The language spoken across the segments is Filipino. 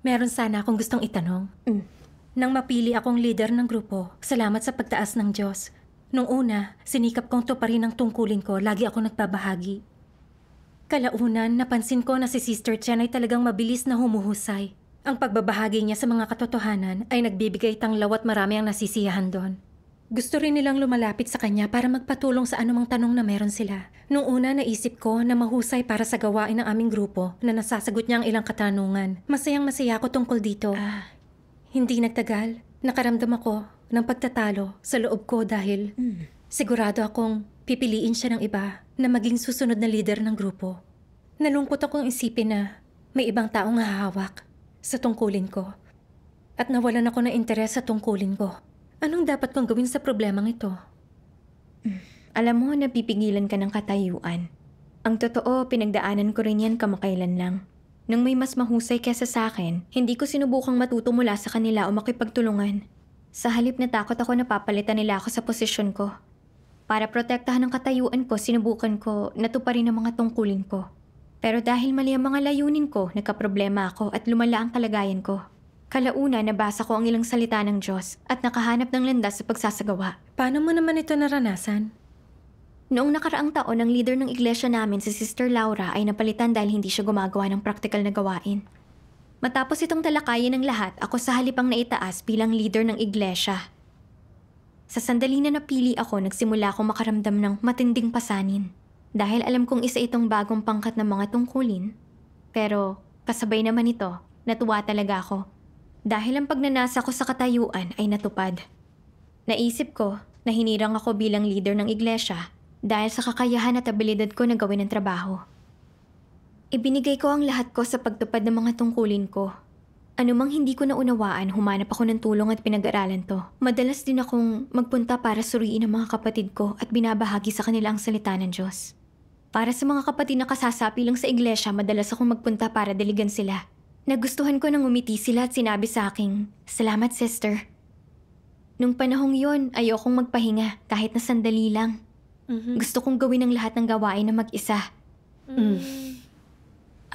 Meron sana akong gustong itanong. Mm. Nang mapili akong leader ng grupo, salamat sa pagtaas ng Diyos. Nung una, sinikap kong tuparin ang tungkulin ko, lagi ako nagpabahagi. Kalaunan, napansin ko na si Sister Chen ay talagang mabilis na humuhusay. Ang pagbabahagi niya sa mga katotohanan ay nagbibigay tanglaw at marami ang nasisiyahan doon. Gusto rin nilang lumalapit sa kanya para magpatulong sa anumang tanong na meron sila. Noong una naisip ko na mahusay para sa gawain ng aming grupo na nasasagot niya ang ilang katanungan. Masayang masaya ako tungkol dito. Ah. Hindi nagtagal, nakaramdam ako ng pagtatalo sa loob ko dahil mm. sigurado akong pipiliin siya ng iba na maging susunod na leader ng grupo. Nalungkot akong isipin na may ibang taong hahawak sa tungkulin ko at nawalan ako ng interes sa tungkulin ko. Anong dapat kong gawin sa problemang ito? Alam mo, napipigilan ka ng katayuan. Ang totoo, pinagdaanan ko rin yan kamakailan lang. Nang may mas mahusay kesa sa akin, hindi ko sinubukang matuto mula sa kanila o makipagtulungan. Sa halip na takot ako napapalitan nila ako sa posisyon ko. Para protektahan ang katayuan ko, sinubukan ko na tuparin ang mga tungkulin ko. Pero dahil mali ang mga layunin ko, nagka-problema ako at lumala ang kalagayan ko. Kalauna, nabasa ko ang ilang salita ng Diyos at nakahanap ng landas sa pagsasagawa. Paano mo naman ito naranasan? Noong nakaraang taon, ang leader ng iglesia namin, si Sister Laura, ay napalitan dahil hindi siya gumagawa ng praktikal na gawain. Matapos itong talakayin ng lahat, ako sa halipang naitaas bilang leader ng iglesia. Sa sandali na napili ako, nagsimula akong makaramdam ng matinding pasanin. Dahil alam kong isa itong bagong pangkat ng mga tungkulin. Pero kasabay naman ito, natuwa talaga ako dahil ang pagnanasa ko sa katayuan ay natupad. Naisip ko na hinirang ako bilang leader ng iglesia dahil sa kakayahan at abilidad ko na gawin ang trabaho. Ibinigay ko ang lahat ko sa pagtupad ng mga tungkulin ko. Anumang hindi ko naunawaan, humanap ako ng tulong at pinag-aralan to. Madalas din akong magpunta para suriin ang mga kapatid ko at binabahagi sa kanila ang salita ng Diyos. Para sa mga kapatid na kasasapi lang sa iglesia, madalas akong magpunta para deligan sila Nagustuhan ko nang umiti sila at sinabi sa akin, Salamat, sister. Nung panahong yon, ayokong magpahinga kahit na sandali lang. Mm-hmm. Gusto kong gawin ang lahat ng gawain na mag-isa. Mm.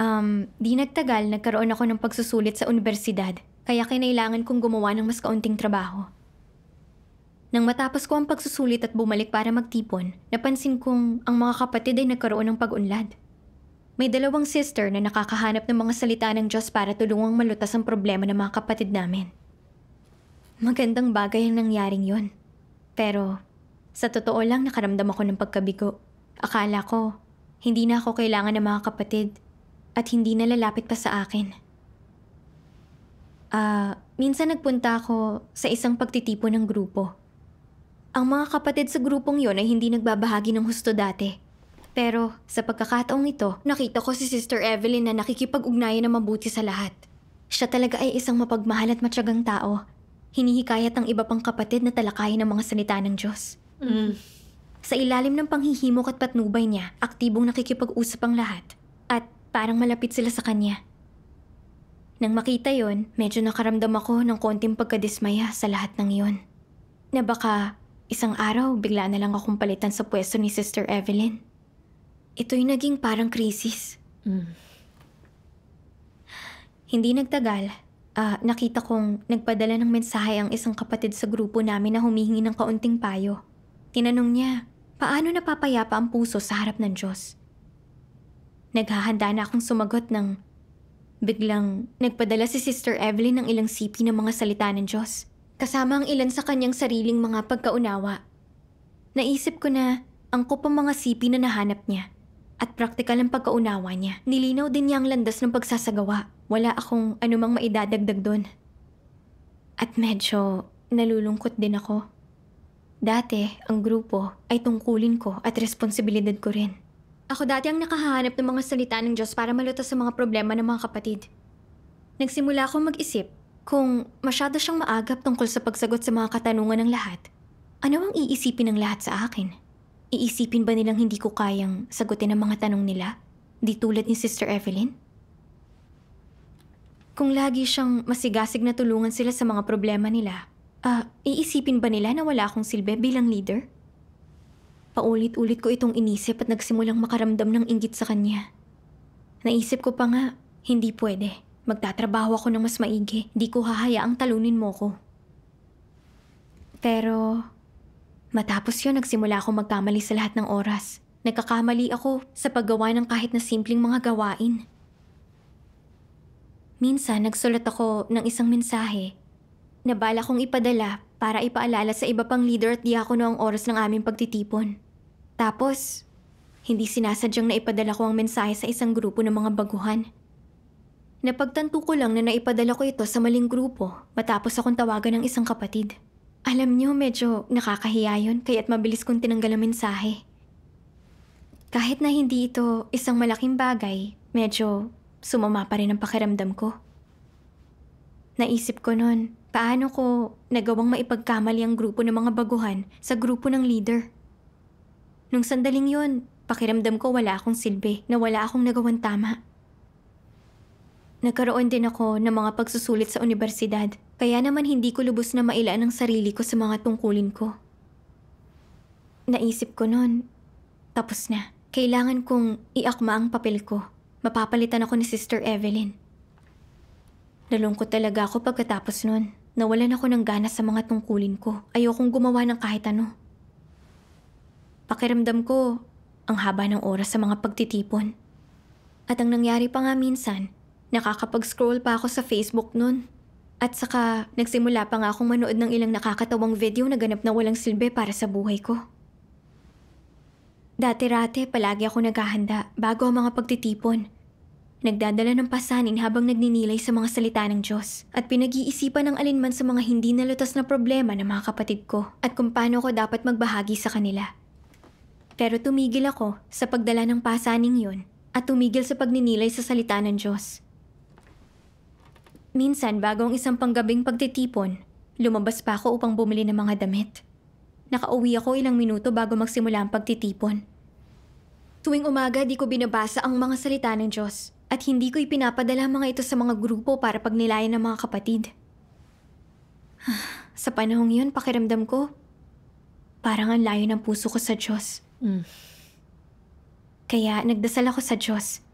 Um, di nagtagal, nagkaroon ako ng pagsusulit sa universidad, kaya kinailangan kong gumawa ng mas kaunting trabaho. Nang matapos ko ang pagsusulit at bumalik para magtipon, napansin kong ang mga kapatid ay nagkaroon ng pag-unlad. May dalawang sister na nakakahanap ng mga salita ng Diyos para tulungang malutas ang problema ng mga kapatid namin. Magandang bagay ang nangyaring yon. Pero, sa totoo lang nakaramdam ako ng pagkabigo. Akala ko, hindi na ako kailangan ng mga kapatid at hindi na lalapit pa sa akin. Ah, uh, minsan nagpunta ako sa isang pagtitipo ng grupo. Ang mga kapatid sa grupong yon ay hindi nagbabahagi ng husto dati. Pero sa pagkakataong ito, nakita ko si Sister Evelyn na nakikipag-ugnayan na mabuti sa lahat. Siya talaga ay isang mapagmahal at matyagang tao. Hinihikayat ang iba pang kapatid na talakayin ang mga sanita ng Diyos. Mm. Sa ilalim ng panghihimok at patnubay niya, aktibong nakikipag-usap ang lahat. At parang malapit sila sa kanya. Nang makita yon, medyo nakaramdam ako ng konting pagkadismaya sa lahat ng iyon. Na baka isang araw bigla na lang akong palitan sa pwesto ni Sister Evelyn. Ito'y naging parang krisis. Mm. Hindi nagtagal, uh, nakita kong nagpadala ng mensahe ang isang kapatid sa grupo namin na humihingi ng kaunting payo. Tinanong niya, paano napapayapa ang puso sa harap ng Diyos? Naghahanda na akong sumagot ng biglang nagpadala si Sister Evelyn ng ilang sipi ng mga salita ng Diyos, kasama ang ilan sa kanyang sariling mga pagkaunawa. Naisip ko na angkop ang mga sipi na nahanap niya at praktikal ang pagkaunawa niya. Nilinaw din niya ang landas ng pagsasagawa. Wala akong anumang maidadagdag doon. At medyo nalulungkot din ako. Dati, ang grupo ay tungkulin ko at responsibilidad ko rin. Ako dati ang nakahanap ng mga salita ng Diyos para malutas sa mga problema ng mga kapatid. Nagsimula akong mag-isip kung masyado siyang maagap tungkol sa pagsagot sa mga katanungan ng lahat, ano ang iisipin ng lahat sa akin? Iisipin ba nilang hindi ko kayang sagutin ang mga tanong nila? Di tulad ni Sister Evelyn? Kung lagi siyang masigasig na tulungan sila sa mga problema nila, ah, uh, iisipin ba nila na wala akong silbi bilang leader? Paulit-ulit ko itong inisip at nagsimulang makaramdam ng inggit sa kanya. Naisip ko pa nga, hindi pwede. Magtatrabaho ako ng mas maigi. Di ko hahayaang talunin mo ko. Pero Matapos yun, nagsimula akong magkamali sa lahat ng oras. Nagkakamali ako sa paggawa ng kahit na simpleng mga gawain. Minsan, nagsulat ako ng isang mensahe na bala kong ipadala para ipaalala sa iba pang leader at diakono noong oras ng aming pagtitipon. Tapos, hindi sinasadyang naipadala ko ang mensahe sa isang grupo ng mga baguhan. Napagtanto ko lang na naipadala ko ito sa maling grupo matapos akong tawagan ng isang kapatid. Alam niyo, medyo nakakahiya yun kaya't mabilis kong tinanggal ang mensahe. Kahit na hindi ito isang malaking bagay, medyo sumama pa rin ang pakiramdam ko. Naisip ko noon, paano ko nagawang maipagkamali ang grupo ng mga baguhan sa grupo ng leader. Nung sandaling yon, pakiramdam ko wala akong silbi na wala akong nagawang tama. Nagkaroon din ako ng mga pagsusulit sa universidad kaya naman hindi ko lubos na mailaan ang sarili ko sa mga tungkulin ko. Naisip ko noon, tapos na. Kailangan kong iakma ang papel ko. Mapapalitan ako ni Sister Evelyn. Nalungkot talaga ako pagkatapos noon. Nawalan ako ng gana sa mga tungkulin ko. Ayokong gumawa ng kahit ano. Pakiramdam ko, ang haba ng oras sa mga pagtitipon. At ang nangyari pa nga minsan, nakakapag-scroll pa ako sa Facebook noon. At saka, nagsimula pa nga akong manood ng ilang nakakatawang video na ganap na walang silbi para sa buhay ko. Dati-rate, palagi ako naghahanda bago ang mga pagtitipon. Nagdadala ng pasanin habang nagninilay sa mga salita ng Diyos at pinag-iisipan ng alinman sa mga hindi nalutas na problema ng mga kapatid ko at kung paano ko dapat magbahagi sa kanila. Pero tumigil ako sa pagdala ng pasaning yun at tumigil sa pagninilay sa salita ng Diyos Minsan, bago ang isang panggabing pagtitipon, lumabas pa ako upang bumili ng mga damit. Nakauwi ako ilang minuto bago magsimula ang pagtitipon. Tuwing umaga, di ko binabasa ang mga salita ng Diyos at hindi ko ipinapadala mga ito sa mga grupo para pagnilayan ng mga kapatid. sa panahong yun, pakiramdam ko, parang ang layo ng puso ko sa Diyos. Mm. Kaya nagdasal ako sa Diyos.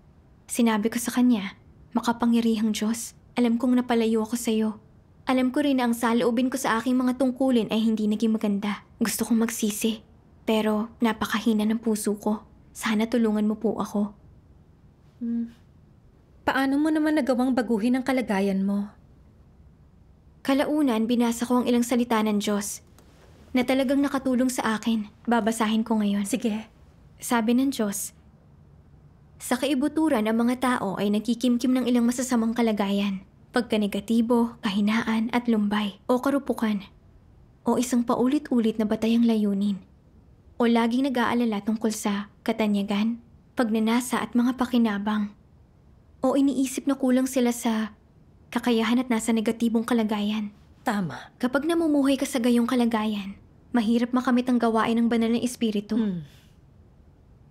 Sinabi ko sa Kanya, makapangyarihang Diyos. Alam kong napalayo ako sa'yo. Alam ko rin na ang saloobin ko sa aking mga tungkulin ay hindi naging maganda. Gusto kong magsisi. Pero napakahina ng puso ko. Sana tulungan mo po ako. Hmm. Paano mo naman nagawang baguhin ang kalagayan mo? Kalaunan, binasa ko ang ilang salita ng Diyos na talagang nakatulong sa akin. Babasahin ko ngayon. Sige. Sabi ng Diyos, sa kaibuturan, ang mga tao ay nagkikimkim ng ilang masasamang kalagayan. Pagkanegatibo, kahinaan at lumbay o karupukan. O isang paulit-ulit na batayang layunin. O laging nag-aalala tungkol sa katanyagan, pagnanasa at mga pakinabang. O iniisip na kulang sila sa kakayahan at nasa negatibong kalagayan. Tama. Kapag namumuhay ka sa gayong kalagayan, mahirap makamit ang gawain ng banal na espiritu. Hmm.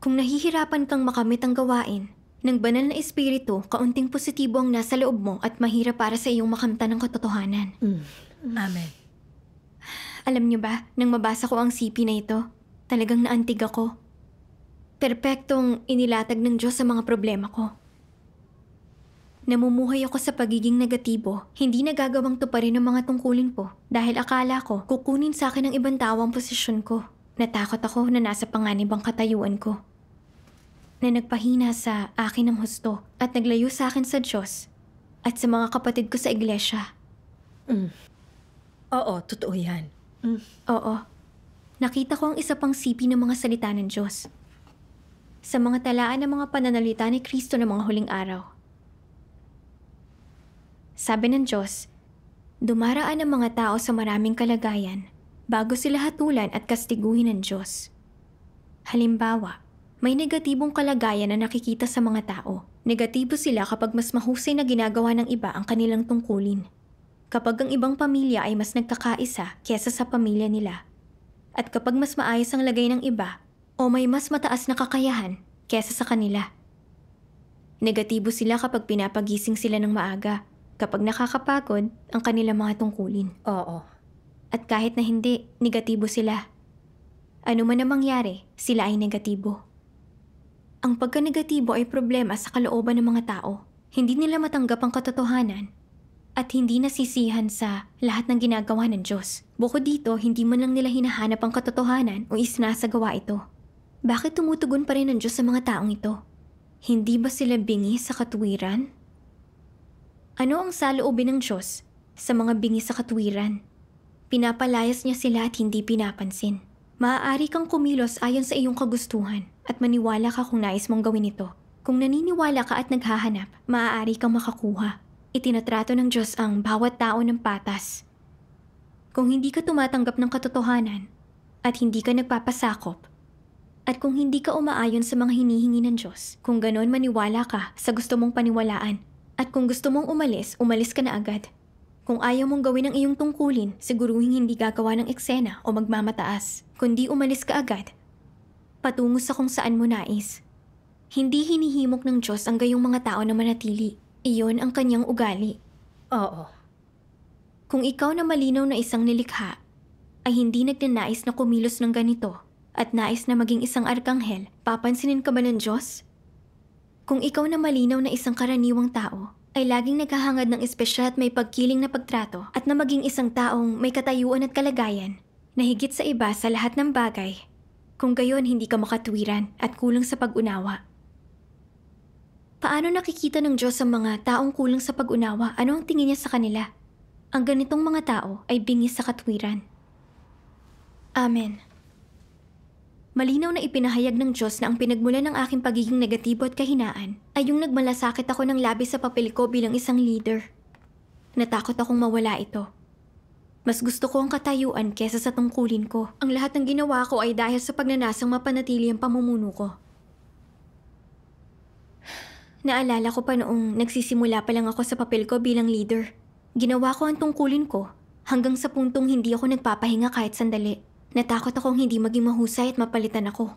Kung nahihirapan kang makamit ang gawain, ng banal na espiritu, kaunting positibo ang nasa loob mo at mahirap para sa iyong makamta ng katotohanan. Mm. Amen. Alam niyo ba, nang mabasa ko ang sipi na ito, talagang naantig ako. Perpektong inilatag ng Diyos sa mga problema ko. Namumuhay ako sa pagiging negatibo, hindi nagagawang tuparin ang mga tungkulin ko dahil akala ko kukunin sa akin ang ibang tao ang posisyon ko. Natakot ako na nasa panganib ang katayuan ko na nagpahina sa akin ng husto at naglayo sa akin sa Diyos at sa mga kapatid ko sa iglesia. Mm. Oo, totoo yan. Mm. Oo. Nakita ko ang isa pang sipi ng mga salita ng Diyos. Sa mga talaan ng mga pananalita ni Kristo ng mga huling araw. Sabi ng Diyos, dumaraan ang mga tao sa maraming kalagayan bago sila hatulan at kastiguhin ng Diyos. Halimbawa, may negatibong kalagayan na nakikita sa mga tao. Negatibo sila kapag mas mahusay na ginagawa ng iba ang kanilang tungkulin. Kapag ang ibang pamilya ay mas nagkakaisa kesa sa pamilya nila. At kapag mas maayos ang lagay ng iba o may mas mataas na kakayahan kesa sa kanila. Negatibo sila kapag pinapagising sila ng maaga kapag nakakapagod ang kanilang mga tungkulin. Oo. At kahit na hindi, negatibo sila. Ano man ang mangyari, sila ay negatibo. Ang pagkanegatibo ay problema sa kalooban ng mga tao. Hindi nila matanggap ang katotohanan at hindi nasisihan sa lahat ng ginagawa ng Diyos. Bukod dito, hindi man lang nila hinahanap ang katotohanan o isinasagawa ito. Bakit tumutugon pa rin ang Diyos sa mga taong ito? Hindi ba sila bingi sa katwiran? Ano ang saloobin ng Diyos sa mga bingi sa katwiran? Pinapalayas niya sila at hindi pinapansin. Maaari kang kumilos ayon sa iyong kagustuhan. At maniwala ka kung nais mong gawin ito. Kung naniniwala ka at naghahanap, maaari kang makakuha. Itinatrato ng Diyos ang bawat tao ng patas. Kung hindi ka tumatanggap ng katotohanan, at hindi ka nagpapasakop, at kung hindi ka umaayon sa mga hinihingi ng Diyos, kung ganoon maniwala ka sa gusto mong paniwalaan, at kung gusto mong umalis, umalis ka na agad. Kung ayaw mong gawin ang iyong tungkulin, siguruhin hindi gagawa ng eksena o magmamataas, kundi umalis ka agad patungo sa kung saan mo nais. Hindi hinihimok ng Diyos ang gayong mga tao na manatili. Iyon ang kanyang ugali. Oo. Kung ikaw na malinaw na isang nilikha, ay hindi nagnanais na kumilos ng ganito at nais na maging isang arkanghel, papansinin ka ba ng Diyos? Kung ikaw na malinaw na isang karaniwang tao, ay laging naghahangad ng espesyal at may pagkiling na pagtrato at na maging isang taong may katayuan at kalagayan na higit sa iba sa lahat ng bagay kung gayon hindi ka makatuwiran at kulang sa pag-unawa. Paano nakikita ng Diyos ang mga taong kulang sa pag-unawa? Ano ang tingin niya sa kanila? Ang ganitong mga tao ay bingis sa katwiran. Amen. Malinaw na ipinahayag ng Diyos na ang pinagmulan ng aking pagiging negatibo at kahinaan ay yung nagmalasakit ako ng labi sa papel ko bilang isang leader. Natakot akong mawala ito mas gusto ko ang katayuan kesa sa tungkulin ko. Ang lahat ng ginawa ko ay dahil sa pagnanasang mapanatili ang pamumuno ko. Naalala ko pa noong nagsisimula pa lang ako sa papel ko bilang leader. Ginawa ko ang tungkulin ko hanggang sa puntong hindi ako nagpapahinga kahit sandali. Natakot akong hindi maging mahusay at mapalitan ako.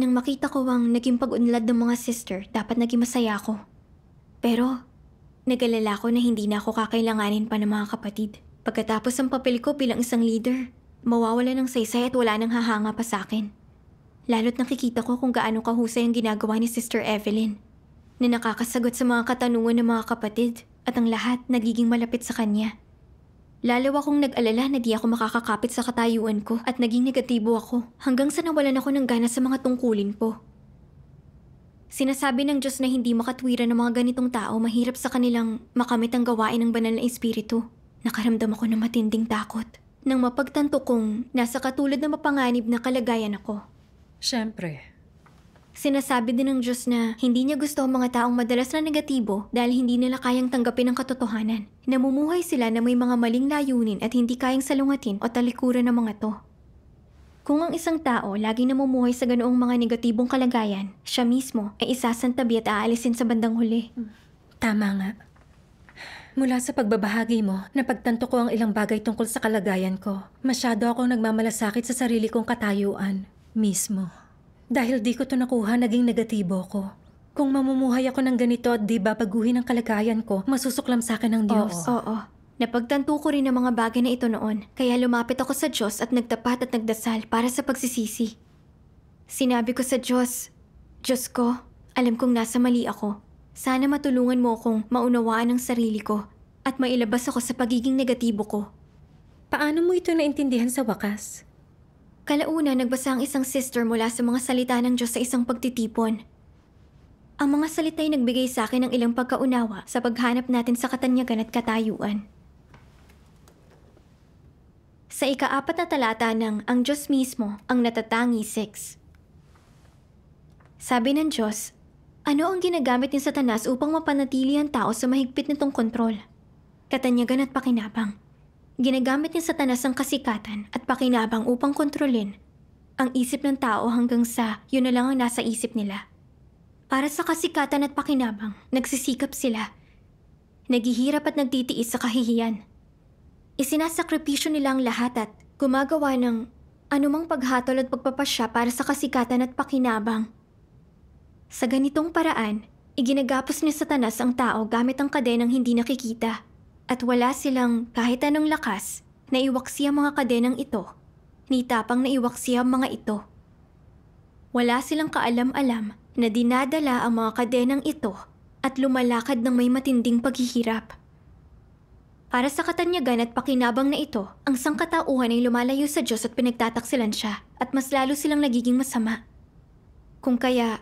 Nang makita ko ang naging pag-unlad ng mga sister, dapat naging masaya ako. Pero Nagalala ko na hindi na ako kakailanganin pa ng mga kapatid. Pagkatapos ang papel ko bilang isang leader, mawawala ng saysay at wala nang hahanga pa sa akin. Lalo't nakikita ko kung gaano kahusay ang ginagawa ni Sister Evelyn na nakakasagot sa mga katanungan ng mga kapatid at ang lahat nagiging malapit sa kanya. Lalo akong nag-alala na di ako makakakapit sa katayuan ko at naging negatibo ako hanggang sa nawalan ako ng gana sa mga tungkulin po. Sinasabi ng Diyos na hindi makatwiran ng mga ganitong tao, mahirap sa kanilang makamit ang gawain ng banal na espiritu. Nakaramdam ako ng matinding takot nang mapagtanto kong nasa katulad na mapanganib na kalagayan ako. Siyempre. Sinasabi din ng Diyos na hindi niya gusto ang mga taong madalas na negatibo dahil hindi nila kayang tanggapin ang katotohanan. Namumuhay sila na may mga maling layunin at hindi kayang salungatin o talikuran ng mga to. Kung ang isang tao laging namumuhay sa ganoong mga negatibong kalagayan, siya mismo ay isasantabi at aalisin sa bandang huli. Tama nga. Mula sa pagbabahagi mo, napagtanto ko ang ilang bagay tungkol sa kalagayan ko. Masyado akong nagmamalasakit sa sarili kong katayuan. Mismo. Dahil di ko to nakuha, naging negatibo ko. Kung mamumuhay ako ng ganito at di babaguhin ang kalagayan ko, masusuklam sa akin ng Diyos. Oo, oo. Napagtanto ko rin ang mga bagay na ito noon, kaya lumapit ako sa Diyos at nagtapat at nagdasal para sa pagsisisi. Sinabi ko sa Diyos, Diyos ko, alam kong nasa mali ako. Sana matulungan mo akong maunawaan ang sarili ko at mailabas ako sa pagiging negatibo ko. Paano mo ito naintindihan sa wakas? Kalauna, nagbasa ang isang sister mula sa mga salita ng Diyos sa isang pagtitipon. Ang mga salita'y nagbigay sa akin ng ilang pagkaunawa sa paghanap natin sa katanyagan at katayuan sa ikaapat na talata ng Ang Diyos Mismo ang Natatangi 6. Sabi ng Diyos, ano ang ginagamit ni Satanas upang mapanatili ang tao sa mahigpit nitong kontrol? Katanyagan at pakinabang. Ginagamit ni Satanas ang kasikatan at pakinabang upang kontrolin ang isip ng tao hanggang sa yun na lang ang nasa isip nila. Para sa kasikatan at pakinabang, nagsisikap sila. Naghihirap at nagtitiis sa kahihiyan. Isinasakripisyo nilang lahat at gumagawa ng anumang paghatol at pagpapasya para sa kasikatan at pakinabang. Sa ganitong paraan, iginagapos ni Satanas ang tao gamit ang kadenang hindi nakikita at wala silang kahit anong lakas na iwaksi ang mga kadenang ito, ni tapang na iwaksi ang mga ito. Wala silang kaalam-alam na dinadala ang mga kadenang ito at lumalakad ng may matinding paghihirap. Para sa katanyagan at pakinabang na ito, ang sangkatauhan ay lumalayo sa Diyos at pinagtataksilan siya at mas lalo silang nagiging masama. Kung kaya,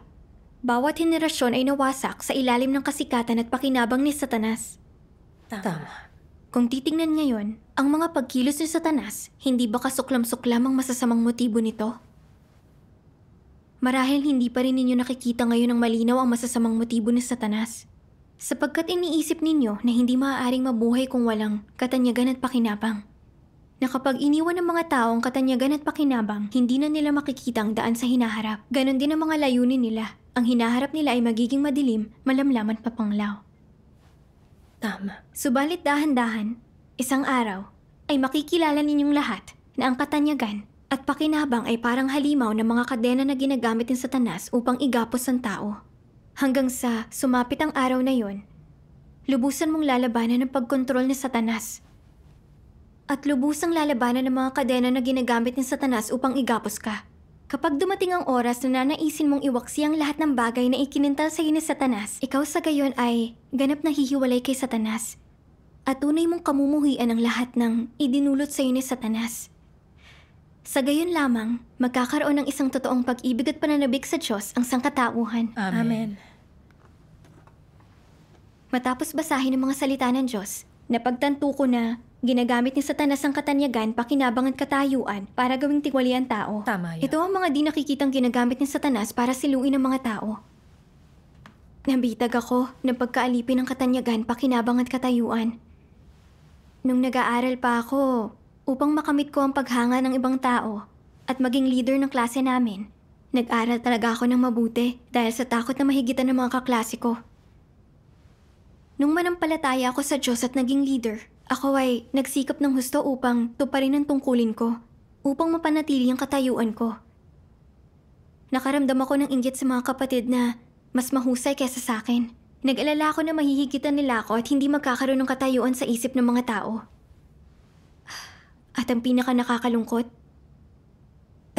bawat henerasyon ay nawasak sa ilalim ng kasikatan at pakinabang ni Satanas. Tama. Kung titingnan ngayon, ang mga pagkilos ni Satanas, hindi ba kasuklam-suklam ang masasamang motibo nito? Marahil hindi pa rin ninyo nakikita ngayon ng malinaw ang masasamang motibo ni Satanas. Sapagkat iniisip ninyo na hindi maaaring mabuhay kung walang katanyagan at pakinabang. Na kapag iniwan ng mga tao ang katanyagan at pakinabang, hindi na nila makikita ang daan sa hinaharap. Ganon din ang mga layunin nila. Ang hinaharap nila ay magiging madilim, malamlaman papanglaw. Tama. Subalit dahan-dahan, isang araw, ay makikilala ninyong lahat na ang katanyagan at pakinabang ay parang halimaw ng mga kadena na ginagamit ng satanas upang igapos ang tao. Hanggang sa sumapit ang araw na yon, lubusan mong lalabanan ng pagkontrol ni Satanas. At lubusang lalabanan ng mga kadena na ginagamit ni Satanas upang igapos ka. Kapag dumating ang oras na nanaisin mong iwaksi ang lahat ng bagay na ikinintal sa iyo ni Satanas, ikaw sa gayon ay ganap na hihiwalay kay Satanas. At tunay mong kamumuhian ang lahat ng idinulot sa iyo ni Satanas. Sa gayon lamang, magkakaroon ng isang totoong pag-ibig at pananabik sa Diyos ang sangkatauhan. Amen. Amen. Matapos basahin ang mga salita ng Diyos, napagtanto ko na Ginagamit ni Satanas ang katanyagan, pakinabang at katayuan para gawing tiwali ang tao. Tama yan. Ito ang mga di nakikitang ginagamit ni Satanas para siluin ang mga tao. Nabitag ako ng pagkaalipin ng katanyagan, pakinabang at katayuan. Nung nag-aaral pa ako, Upang makamit ko ang paghanga ng ibang tao at maging leader ng klase namin, nag-aral talaga ako ng mabuti dahil sa takot na mahigitan ng mga kaklase ko. Nung manampalataya ako sa Diyos at naging leader, ako ay nagsikap ng husto upang tuparin ang tungkulin ko, upang mapanatili ang katayuan ko. Nakaramdam ako ng inggit sa mga kapatid na mas mahusay kesa sa akin. Nag-alala ako na mahihigitan nila ako at hindi magkakaroon ng katayuan sa isip ng mga tao. At ang pinaka nakakalungkot,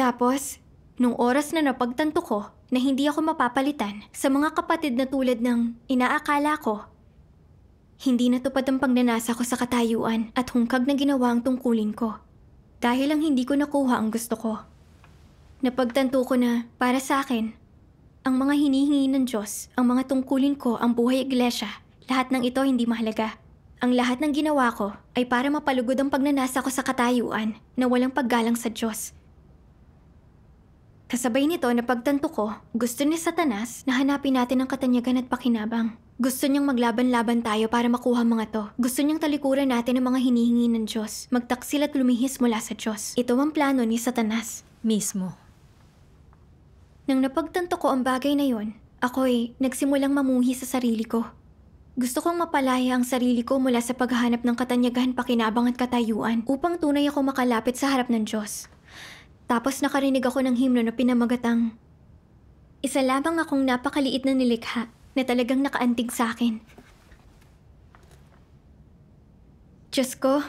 tapos, nung oras na napagtanto ko na hindi ako mapapalitan sa mga kapatid na tulad ng inaakala ko, hindi natupad ang pagnanasa ko sa katayuan at hungkag na ginawa ang tungkulin ko. Dahil lang hindi ko nakuha ang gusto ko. Napagtanto ko na, para sa akin, ang mga hinihingi ng Diyos, ang mga tungkulin ko, ang buhay iglesia, lahat ng ito hindi mahalaga. Ang lahat ng ginawa ko ay para mapalugod ang pagnanasa ko sa katayuan na walang paggalang sa Diyos. Kasabay nito na pagtanto ko, gusto ni Satanas na hanapin natin ang katanyagan at pakinabang. Gusto niyang maglaban-laban tayo para makuha mga to. Gusto niyang talikuran natin ang mga hinihingi ng Diyos, magtaksil at lumihis mula sa Diyos. Ito ang plano ni Satanas. Mismo. Nang napagtanto ko ang bagay na yon, ako'y nagsimulang mamuhi sa sarili ko gusto kong mapalaya ang sarili ko mula sa paghahanap ng katanyagan, pakinabang at katayuan upang tunay ako makalapit sa harap ng Diyos. Tapos nakarinig ako ng himno na pinamagatang, Isa lamang akong napakaliit na nilikha na talagang nakaantig sa akin. Diyos ko,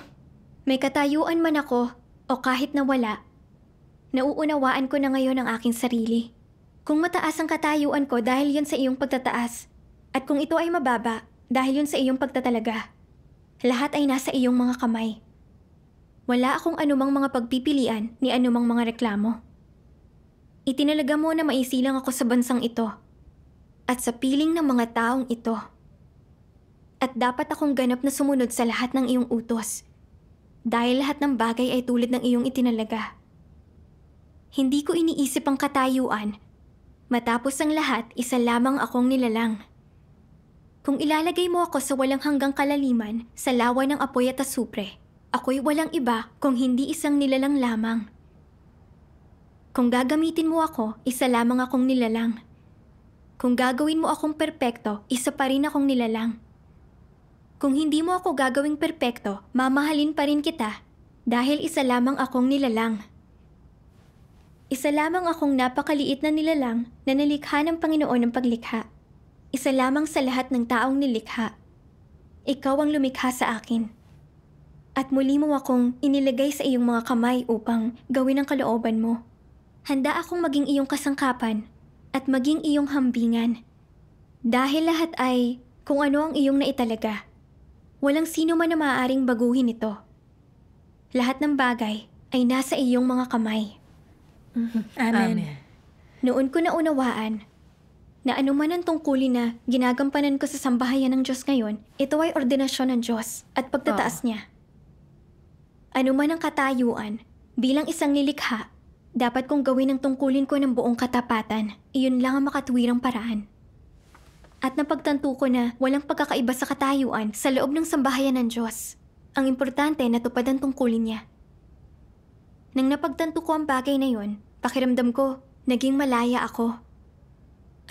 may katayuan man ako o kahit na wala, nauunawaan ko na ngayon ang aking sarili. Kung mataas ang katayuan ko dahil yon sa iyong pagtataas, at kung ito ay mababa, dahil yun sa iyong pagtatalaga. Lahat ay nasa iyong mga kamay. Wala akong anumang mga pagpipilian ni anumang mga reklamo. Itinalaga mo na maisilang ako sa bansang ito at sa piling ng mga taong ito. At dapat akong ganap na sumunod sa lahat ng iyong utos dahil lahat ng bagay ay tulad ng iyong itinalaga. Hindi ko iniisip ang katayuan. Matapos ang lahat, isa lamang akong nilalang. Kung ilalagay mo ako sa walang hanggang kalaliman, sa lawa ng apoy at asupre, ako'y walang iba kung hindi isang nilalang lamang. Kung gagamitin mo ako, isa lamang akong nilalang. Kung gagawin mo akong perpekto, isa pa rin akong nilalang. Kung hindi mo ako gagawing perpekto, mamahalin pa rin kita dahil isa lamang akong nilalang. Isa lamang akong napakaliit na nilalang na nalikha ng Panginoon ng paglikha. Isa lamang sa lahat ng taong nilikha. Ikaw ang lumikha sa akin. At muli mo akong iniligay sa iyong mga kamay upang gawin ang kalooban mo. Handa akong maging iyong kasangkapan at maging iyong hambingan. Dahil lahat ay kung ano ang iyong naitalaga. Walang sino man na maaaring baguhin ito. Lahat ng bagay ay nasa iyong mga kamay. Amen. Amen. Noon ko naunawaan na anuman ang tungkulin na ginagampanan ko sa sambahayan ng Diyos ngayon, ito ay ordinasyon ng Diyos at pagtataas oh. niya. Anuman ang katayuan, bilang isang lilikha, dapat kong gawin ang tungkulin ko ng buong katapatan. Iyon lang ang makatuwirang paraan. At napagtanto ko na walang pagkakaiba sa katayuan sa loob ng sambahayan ng Diyos. Ang importante, natupad ang tungkulin niya. Nang napagtanto ko ang bagay na yon, pakiramdam ko, naging malaya ako.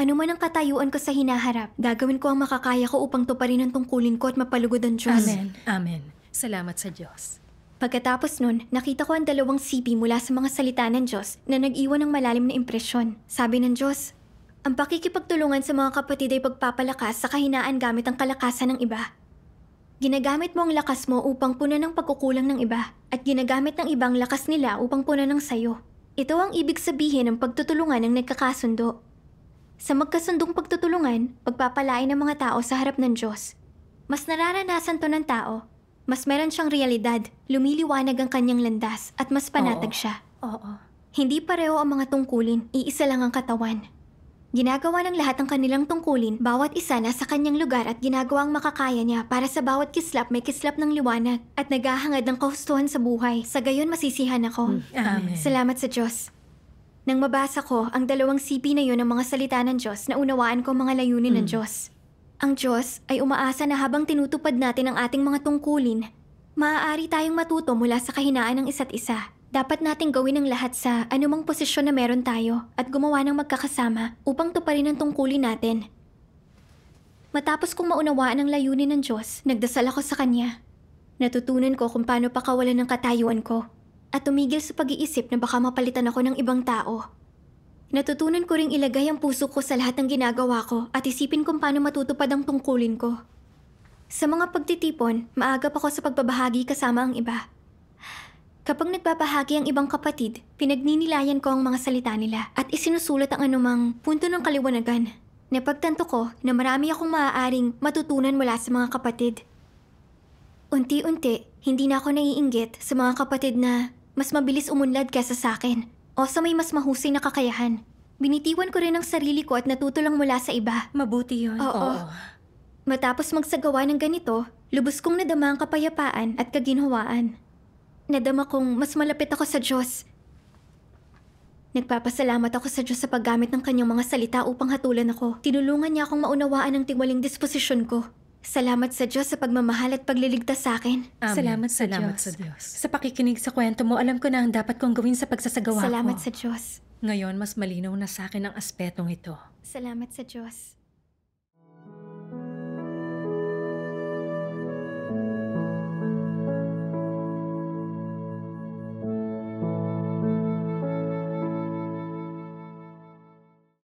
Ano man ang katayuan ko sa hinaharap, gagawin ko ang makakaya ko upang tuparin ang tungkulin ko at mapalugod ang Diyos. Amen. Amen. Salamat sa Diyos. Pagkatapos nun, nakita ko ang dalawang sipi mula sa mga salita ng Diyos na nag-iwan ng malalim na impresyon. Sabi ng Diyos, ang pakikipagtulungan sa mga kapatid ay pagpapalakas sa kahinaan gamit ang kalakasan ng iba. Ginagamit mo ang lakas mo upang punan ng pagkukulang ng iba at ginagamit ng ibang lakas nila upang punan ng sayo. Ito ang ibig sabihin ng pagtutulungan ng nagkakasundo. Sa magkasundong pagtutulungan, pagpapalain ng mga tao sa harap ng Diyos. Mas nararanasan to ng tao. Mas meron siyang realidad, lumiliwanag ang kanyang landas at mas panatag Oo. siya. Oo. Hindi pareho ang mga tungkulin, iisa lang ang katawan. Ginagawa ng lahat ang kanilang tungkulin, bawat isa na sa kanyang lugar at ginagawa ang makakaya niya para sa bawat kislap may kislap ng liwanag at naghahangad ng kahustuhan sa buhay. Sa gayon masisihan ako. Hmm. Amen. Salamat sa Diyos. Nang mabasa ko ang dalawang CP na yun ng mga salita ng Diyos, naunawaan ko mga layunin mm. ng hmm. Diyos. Ang Diyos ay umaasa na habang tinutupad natin ang ating mga tungkulin, maaari tayong matuto mula sa kahinaan ng isa't isa. Dapat nating gawin ang lahat sa anumang posisyon na meron tayo at gumawa ng magkakasama upang tuparin ang tungkulin natin. Matapos kong maunawaan ang layunin ng Diyos, nagdasal ako sa Kanya. Natutunan ko kung paano pakawalan ng katayuan ko at tumigil sa pag-iisip na baka mapalitan ako ng ibang tao. Natutunan ko ring ilagay ang puso ko sa lahat ng ginagawa ko at isipin kung paano matutupad ang tungkulin ko. Sa mga pagtitipon, maagap ako sa pagbabahagi kasama ang iba. Kapag nagbabahagi ang ibang kapatid, pinagninilayan ko ang mga salita nila at isinusulat ang anumang punto ng kaliwanagan. Napagtanto ko na marami akong maaaring matutunan mula sa mga kapatid. Unti-unti, hindi na ako naiinggit sa mga kapatid na mas mabilis umunlad kesa sa akin. O sa may mas mahusay na kakayahan. Binitiwan ko rin ang sarili ko at natuto lang mula sa iba. Mabuti yun. Oo. Oo. Matapos magsagawa ng ganito, lubos kong nadama ang kapayapaan at kaginhawaan. Nadama kong mas malapit ako sa Diyos. Nagpapasalamat ako sa Diyos sa paggamit ng kanyang mga salita upang hatulan ako. Tinulungan niya akong maunawaan ang tiwaling disposisyon ko. Salamat sa Diyos sa pagmamahal at pagliligtas sa akin. Amen. Salamat, sa, Salamat Diyos. sa Diyos. Sa pakikinig sa kwento mo, alam ko na ang dapat kong gawin sa pagsasagawa Salamat ko. Salamat sa Diyos. Ngayon, mas malinaw na sa akin ang aspetong ito. Salamat sa Diyos.